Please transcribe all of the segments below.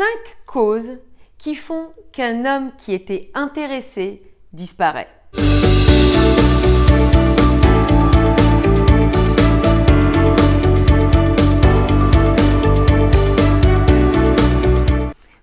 cinq causes qui font qu'un homme qui était intéressé disparaît.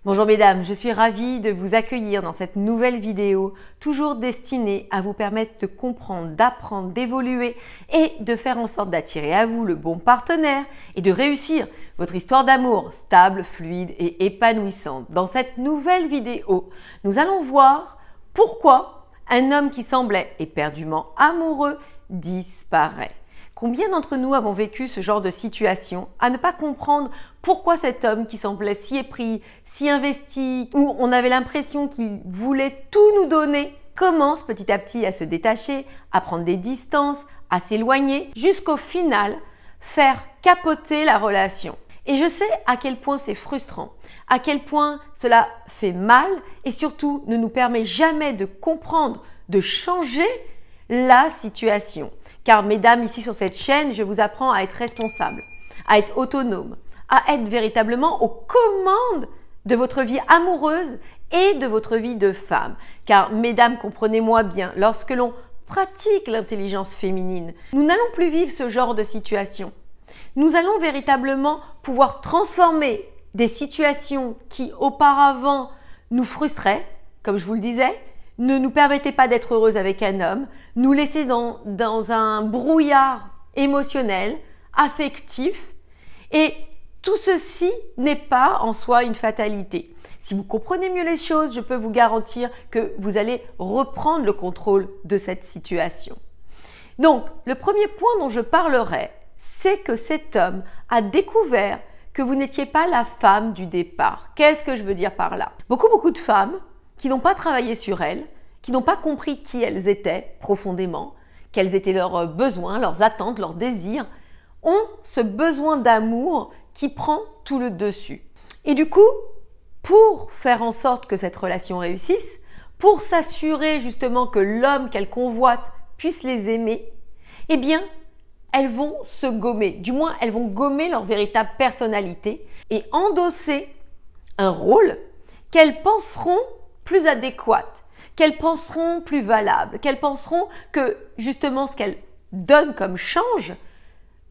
Bonjour mesdames, je suis ravie de vous accueillir dans cette nouvelle vidéo, toujours destinée à vous permettre de comprendre, d'apprendre, d'évoluer et de faire en sorte d'attirer à vous le bon partenaire et de réussir votre histoire d'amour stable, fluide et épanouissante. Dans cette nouvelle vidéo, nous allons voir pourquoi un homme qui semblait éperdument amoureux disparaît. Combien d'entre nous avons vécu ce genre de situation à ne pas comprendre pourquoi cet homme qui semblait si épris, si investi, où on avait l'impression qu'il voulait tout nous donner, commence petit à petit à se détacher, à prendre des distances, à s'éloigner, jusqu'au final faire capoter la relation. Et je sais à quel point c'est frustrant, à quel point cela fait mal et surtout ne nous permet jamais de comprendre, de changer la situation. Car mesdames, ici sur cette chaîne, je vous apprends à être responsable, à être autonome, à être véritablement aux commandes de votre vie amoureuse et de votre vie de femme. Car mesdames, comprenez-moi bien, lorsque l'on pratique l'intelligence féminine, nous n'allons plus vivre ce genre de situation. Nous allons véritablement pouvoir transformer des situations qui auparavant nous frustraient, comme je vous le disais, ne nous permettez pas d'être heureuse avec un homme, nous laissez dans, dans un brouillard émotionnel, affectif, et tout ceci n'est pas en soi une fatalité. Si vous comprenez mieux les choses, je peux vous garantir que vous allez reprendre le contrôle de cette situation. Donc, le premier point dont je parlerai, c'est que cet homme a découvert que vous n'étiez pas la femme du départ. Qu'est-ce que je veux dire par là Beaucoup, beaucoup de femmes qui n'ont pas travaillé sur elles, qui n'ont pas compris qui elles étaient profondément, quels étaient leurs euh, besoins, leurs attentes, leurs désirs, ont ce besoin d'amour qui prend tout le dessus. Et du coup, pour faire en sorte que cette relation réussisse, pour s'assurer justement que l'homme qu'elles convoitent puisse les aimer, eh bien, elles vont se gommer, du moins elles vont gommer leur véritable personnalité et endosser un rôle qu'elles penseront plus adéquates, qu'elles penseront plus valables, qu'elles penseront que justement ce qu'elles donnent comme change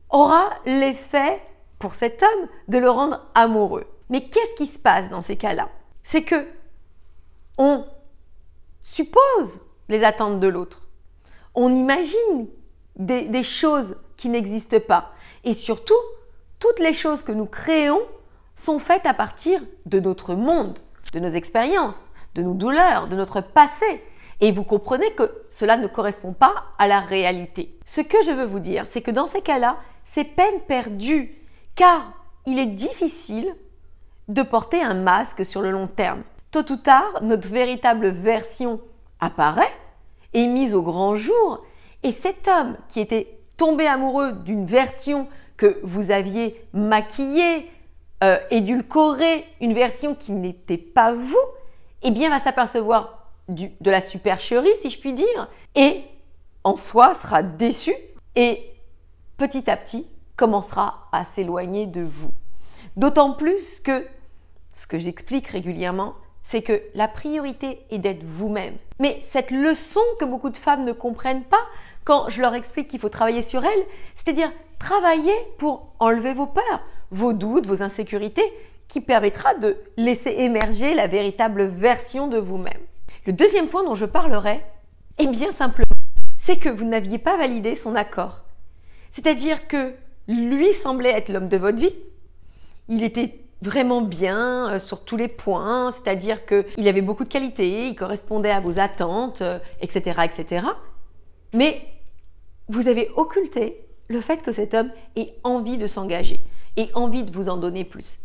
aura l'effet pour cet homme de le rendre amoureux. Mais qu'est-ce qui se passe dans ces cas-là C'est que on suppose les attentes de l'autre. On imagine des, des choses qui n'existent pas. Et surtout, toutes les choses que nous créons sont faites à partir de notre monde, de nos expériences, de nos douleurs, de notre passé. Et vous comprenez que cela ne correspond pas à la réalité. Ce que je veux vous dire, c'est que dans ces cas-là, c'est peine perdue, car il est difficile de porter un masque sur le long terme. Tôt ou tard, notre véritable version apparaît, est mise au grand jour, et cet homme qui était tombé amoureux d'une version que vous aviez maquillée, euh, édulcorée, une version qui n'était pas vous, eh bien va s'apercevoir de la supercherie, si je puis dire, et en soi sera déçu et petit à petit commencera à s'éloigner de vous. D'autant plus que, ce que j'explique régulièrement, c'est que la priorité est d'être vous-même. Mais cette leçon que beaucoup de femmes ne comprennent pas quand je leur explique qu'il faut travailler sur elles, c'est-à-dire travailler pour enlever vos peurs, vos doutes, vos insécurités, qui permettra de laisser émerger la véritable version de vous-même. Le deuxième point dont je parlerai est bien simplement, c'est que vous n'aviez pas validé son accord. C'est-à-dire que lui semblait être l'homme de votre vie. Il était vraiment bien euh, sur tous les points, c'est-à-dire qu'il avait beaucoup de qualités, il correspondait à vos attentes, etc., euh, etc. Mais vous avez occulté le fait que cet homme ait envie de s'engager et envie de vous en donner plus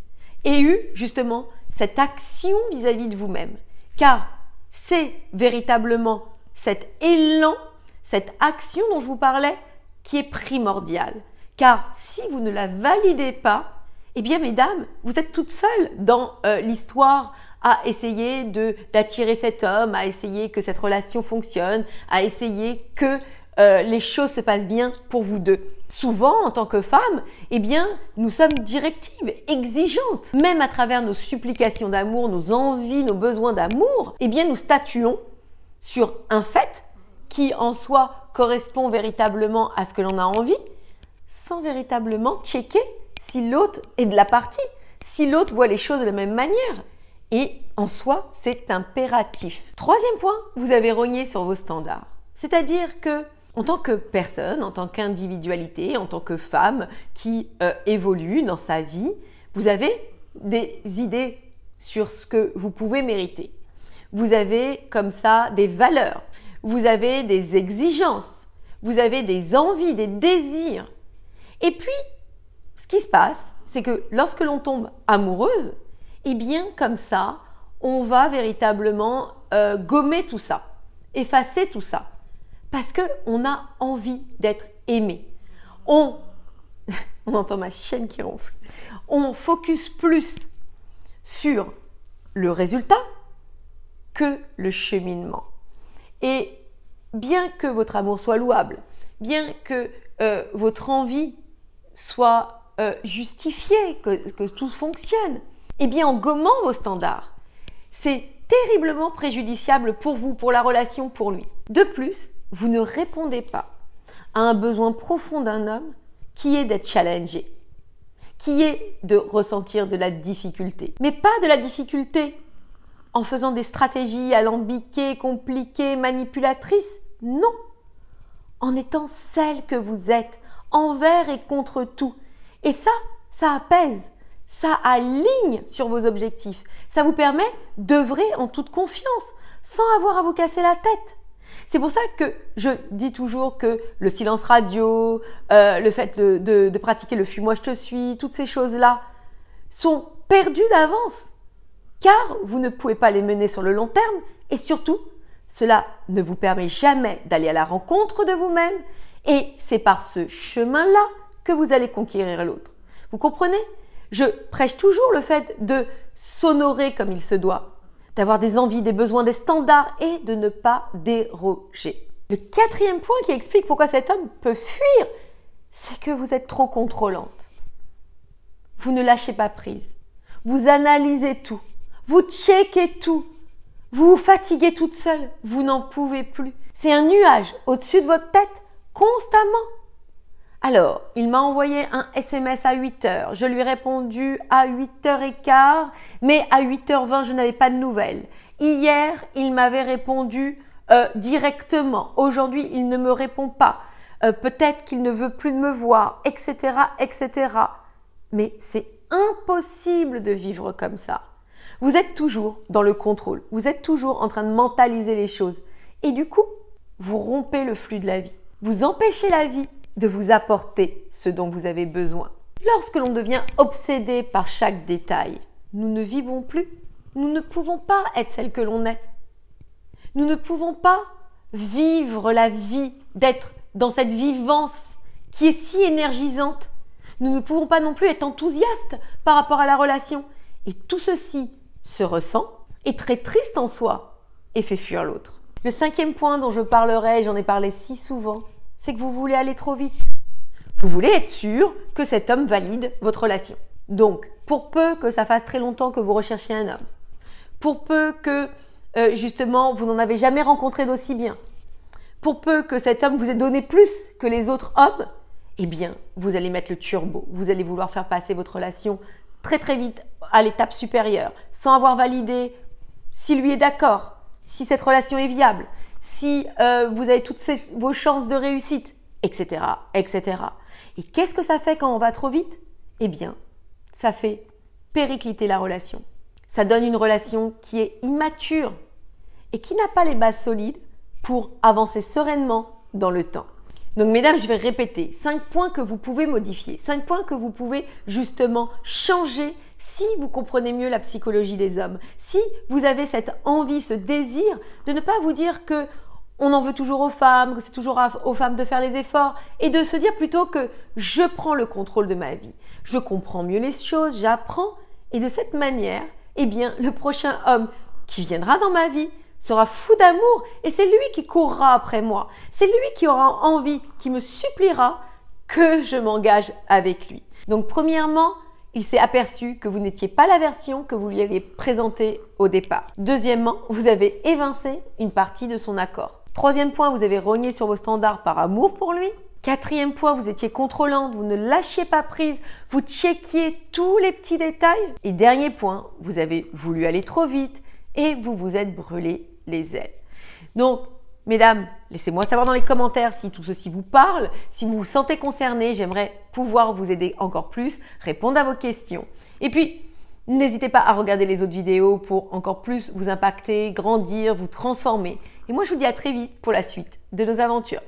et eu justement cette action vis-à-vis de vous-même. Car c'est véritablement cet élan, cette action dont je vous parlais, qui est primordiale. Car si vous ne la validez pas, eh bien mesdames, vous êtes toutes seules dans euh, l'histoire à essayer d'attirer cet homme, à essayer que cette relation fonctionne, à essayer que euh, les choses se passent bien pour vous deux. Souvent, en tant que femme, eh bien, nous sommes directives, exigeantes. Même à travers nos supplications d'amour, nos envies, nos besoins d'amour, eh bien, nous statuons sur un fait qui, en soi, correspond véritablement à ce que l'on a envie, sans véritablement checker si l'autre est de la partie, si l'autre voit les choses de la même manière. Et en soi, c'est impératif. Troisième point, vous avez rogné sur vos standards. C'est-à-dire que en tant que personne, en tant qu'individualité, en tant que femme qui euh, évolue dans sa vie, vous avez des idées sur ce que vous pouvez mériter. Vous avez comme ça des valeurs, vous avez des exigences, vous avez des envies, des désirs. Et puis, ce qui se passe, c'est que lorsque l'on tombe amoureuse, eh bien comme ça, on va véritablement euh, gommer tout ça, effacer tout ça parce qu'on a envie d'être aimé. On, on entend ma chaîne qui ronfle, on focus plus sur le résultat que le cheminement. Et bien que votre amour soit louable, bien que euh, votre envie soit euh, justifiée, que, que tout fonctionne, et eh bien en gommant vos standards, c'est terriblement préjudiciable pour vous, pour la relation, pour lui. De plus, vous ne répondez pas à un besoin profond d'un homme qui est d'être challengé, qui est de ressentir de la difficulté. Mais pas de la difficulté en faisant des stratégies alambiquées, compliquées, manipulatrices. Non. En étant celle que vous êtes, envers et contre tout. Et ça, ça apaise, ça aligne sur vos objectifs. Ça vous permet d'œuvrer en toute confiance, sans avoir à vous casser la tête. C'est pour ça que je dis toujours que le silence radio, euh, le fait de, de pratiquer le fuis-moi, je te suis, toutes ces choses-là sont perdues d'avance, car vous ne pouvez pas les mener sur le long terme, et surtout, cela ne vous permet jamais d'aller à la rencontre de vous-même, et c'est par ce chemin-là que vous allez conquérir l'autre. Vous comprenez Je prêche toujours le fait de s'honorer comme il se doit, d'avoir des envies, des besoins, des standards et de ne pas déroger. Le quatrième point qui explique pourquoi cet homme peut fuir, c'est que vous êtes trop contrôlante. Vous ne lâchez pas prise. Vous analysez tout. Vous checkez tout. Vous vous fatiguez toute seule. Vous n'en pouvez plus. C'est un nuage au-dessus de votre tête constamment. Alors, il m'a envoyé un SMS à 8h. Je lui ai répondu à 8h15, mais à 8h20, je n'avais pas de nouvelles. Hier, il m'avait répondu euh, directement. Aujourd'hui, il ne me répond pas. Euh, peut-être qu'il ne veut plus me voir, etc., etc. Mais c'est impossible de vivre comme ça. Vous êtes toujours dans le contrôle. Vous êtes toujours en train de mentaliser les choses. Et du coup, vous rompez le flux de la vie. Vous empêchez la vie de vous apporter ce dont vous avez besoin. Lorsque l'on devient obsédé par chaque détail, nous ne vivons plus. Nous ne pouvons pas être celle que l'on est. Nous ne pouvons pas vivre la vie, d'être dans cette vivance qui est si énergisante. Nous ne pouvons pas non plus être enthousiastes par rapport à la relation. Et tout ceci se ressent, est très triste en soi et fait fuir l'autre. Le cinquième point dont je parlerai, j'en ai parlé si souvent, c'est que vous voulez aller trop vite. Vous voulez être sûr que cet homme valide votre relation. Donc, pour peu que ça fasse très longtemps que vous recherchiez un homme, pour peu que euh, justement vous n'en avez jamais rencontré d'aussi bien, pour peu que cet homme vous ait donné plus que les autres hommes, eh bien, vous allez mettre le turbo. Vous allez vouloir faire passer votre relation très très vite à l'étape supérieure, sans avoir validé s'il lui est d'accord, si cette relation est viable, si euh, vous avez toutes vos chances de réussite, etc., etc. Et qu'est-ce que ça fait quand on va trop vite Eh bien, ça fait péricliter la relation. Ça donne une relation qui est immature et qui n'a pas les bases solides pour avancer sereinement dans le temps. Donc mesdames, je vais répéter 5 points que vous pouvez modifier, 5 points que vous pouvez justement changer si vous comprenez mieux la psychologie des hommes, si vous avez cette envie, ce désir de ne pas vous dire que on en veut toujours aux femmes, que c'est toujours aux femmes de faire les efforts, et de se dire plutôt que je prends le contrôle de ma vie, je comprends mieux les choses, j'apprends, et de cette manière, eh bien, le prochain homme qui viendra dans ma vie sera fou d'amour, et c'est lui qui courra après moi, c'est lui qui aura envie, qui me suppliera que je m'engage avec lui. Donc premièrement, il s'est aperçu que vous n'étiez pas la version que vous lui aviez présentée au départ. Deuxièmement, vous avez évincé une partie de son accord. Troisième point, vous avez rogné sur vos standards par amour pour lui. Quatrième point, vous étiez contrôlante, vous ne lâchiez pas prise, vous checkiez tous les petits détails. Et dernier point, vous avez voulu aller trop vite et vous vous êtes brûlé les ailes. Donc, Mesdames, laissez-moi savoir dans les commentaires si tout ceci vous parle. Si vous vous sentez concerné, j'aimerais pouvoir vous aider encore plus, répondre à vos questions. Et puis, n'hésitez pas à regarder les autres vidéos pour encore plus vous impacter, grandir, vous transformer. Et moi, je vous dis à très vite pour la suite de nos aventures.